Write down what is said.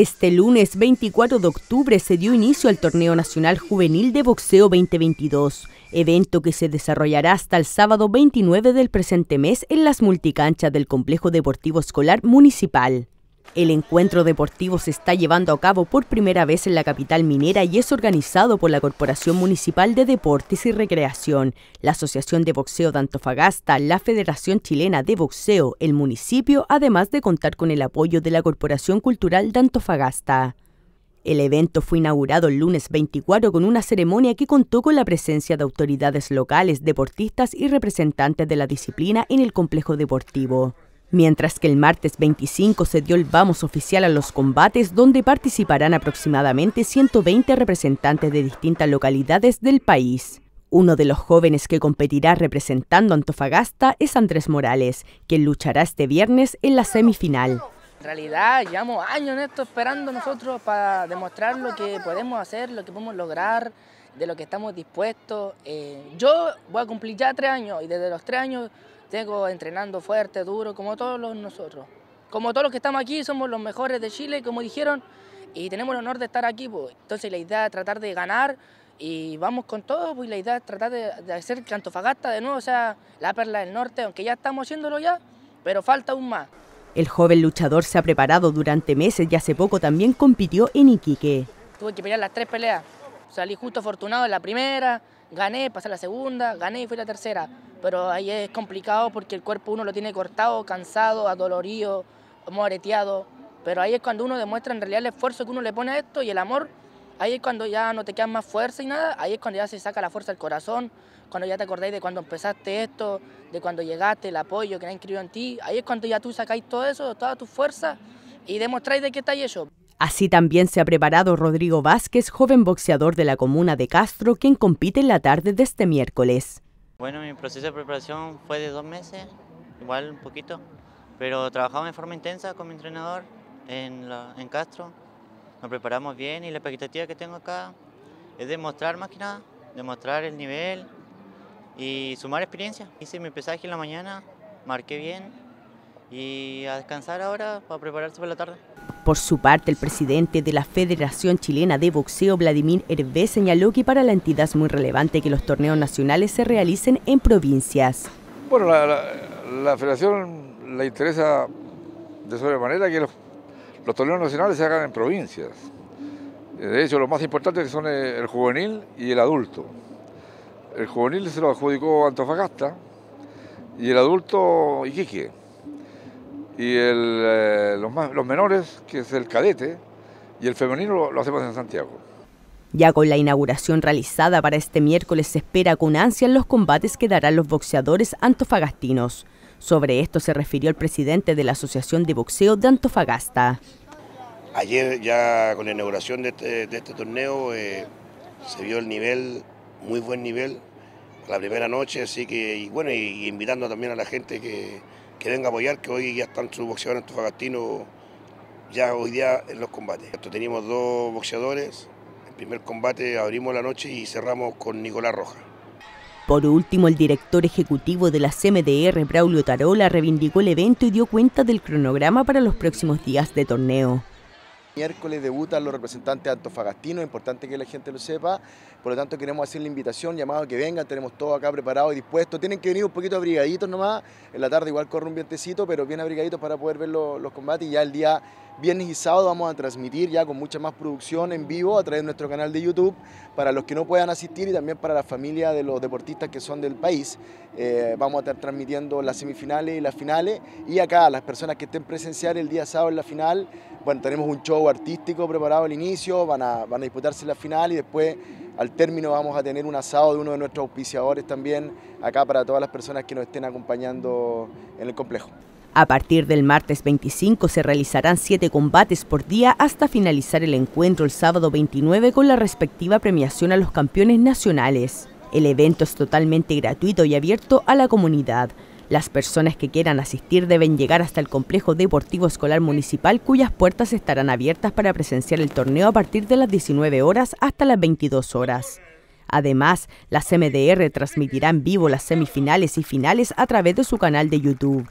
Este lunes 24 de octubre se dio inicio al Torneo Nacional Juvenil de Boxeo 2022, evento que se desarrollará hasta el sábado 29 del presente mes en las multicanchas del Complejo Deportivo Escolar Municipal. El encuentro deportivo se está llevando a cabo por primera vez en la capital minera y es organizado por la Corporación Municipal de Deportes y Recreación, la Asociación de Boxeo de Antofagasta, la Federación Chilena de Boxeo, el municipio, además de contar con el apoyo de la Corporación Cultural de Antofagasta. El evento fue inaugurado el lunes 24 con una ceremonia que contó con la presencia de autoridades locales, deportistas y representantes de la disciplina en el complejo deportivo. Mientras que el martes 25 se dio el vamos oficial a los combates donde participarán aproximadamente 120 representantes de distintas localidades del país. Uno de los jóvenes que competirá representando Antofagasta es Andrés Morales, quien luchará este viernes en la semifinal. En realidad llevamos años esto esperando nosotros para demostrar lo que podemos hacer, lo que podemos lograr, de lo que estamos dispuestos. Eh, yo voy a cumplir ya tres años y desde los tres años tengo entrenando fuerte, duro, como todos los nosotros. Como todos los que estamos aquí, somos los mejores de Chile, como dijeron, y tenemos el honor de estar aquí. Pues. Entonces la idea es tratar de ganar y vamos con todo, pues la idea es tratar de, de hacer Cantofagasta de nuevo, o sea, la perla del norte, aunque ya estamos haciéndolo ya, pero falta aún más. El joven luchador se ha preparado durante meses y hace poco también compitió en Iquique. Tuve que pelear las tres peleas. Salí justo afortunado en la primera, gané, pasé la segunda, gané y fui a la tercera. Pero ahí es complicado porque el cuerpo uno lo tiene cortado, cansado, adolorido, moreteado. Pero ahí es cuando uno demuestra en realidad el esfuerzo que uno le pone a esto y el amor. Ahí es cuando ya no te quedan más fuerza y nada, ahí es cuando ya se saca la fuerza del corazón, cuando ya te acordáis de cuando empezaste esto, de cuando llegaste, el apoyo que han inscrito en ti, ahí es cuando ya tú sacáis todo eso, toda tu fuerza y demostráis de qué estáis hecho. Así también se ha preparado Rodrigo Vázquez, joven boxeador de la comuna de Castro, quien compite en la tarde de este miércoles. Bueno, mi proceso de preparación fue de dos meses, igual un poquito, pero trabajamos de forma intensa con mi entrenador en, en Castro. Nos preparamos bien y la expectativa que tengo acá es demostrar más que nada, demostrar el nivel y sumar experiencia. Hice mi pesaje en la mañana, marqué bien y a descansar ahora para prepararse para la tarde. Por su parte, el presidente de la Federación Chilena de Boxeo, Vladimir Hervé, señaló que para la entidad es muy relevante que los torneos nacionales se realicen en provincias. Bueno, la, la, federación le interesa de sobremanera que los, torneos nacionales se hagan en provincias. De hecho, los más importantes son el, el juvenil y el adulto. El juvenil se lo adjudicó Antofagasta y el adulto Iquique y el, eh, los, menores, que es el cadete, y el femenino lo, hacemos en Santiago. Ya con la inauguración realizada para este miércoles se espera con ansia los combates que darán los boxeadores antofagastinos. Sobre esto se refirió el presidente de la Asociación de Boxeo de Antofagasta. Ayer ya con la inauguración de este, este torneo eh, se vio el nivel, muy buen nivel, la primera noche, así que, bueno, y invitando también a la gente que, que venga apoyar, que hoy ya están sus boxeadores antofagastinos ya hoy día en los combates. Tenemos dos boxeadores, el primer combate abrimos la noche y cerramos con Nicolás roja. Por último, el director ejecutivo de la CMDR, Braulio Tarola, reivindicó el evento y dio cuenta del cronograma para los próximos días de torneo. Miércoles debutan los representantes antofagastinos, importante que la gente lo sepa, por lo tanto queremos hacer la invitación, llamado a que vengan, tenemos todo acá preparado y dispuesto, tienen que venir un poquito abrigaditos nomás, en la tarde igual corre un vientecito, pero bien abrigaditos para poder ver los, combates y ya el día viernes y sábado vamos a transmitir ya con mucha más producción en vivo a través de nuestro canal de YouTube para los que no puedan asistir y también para la familia de los deportistas que son del país. Eh, vamos a estar transmitiendo las semifinales y las finales y acá las personas que estén presenciales el día sábado en la final, bueno, tenemos un show artístico preparado al inicio, van a, van a disputarse la final y después al término vamos a tener un asado de uno de nuestros auspiciadores también acá para todas las personas que nos estén acompañando en el complejo. A partir del martes 25 se realizarán siete combates por día hasta finalizar el encuentro el sábado 29 con la respectiva premiación a los campeones nacionales. El evento es totalmente gratuito y abierto a la comunidad. Las personas que quieran asistir deben llegar hasta el complejo deportivo escolar municipal cuyas puertas estarán abiertas para presenciar el torneo a partir de las 19 horas hasta las 22 horas. Además, la MDR transmitirá en vivo las semifinales y finales a través de su canal de YouTube.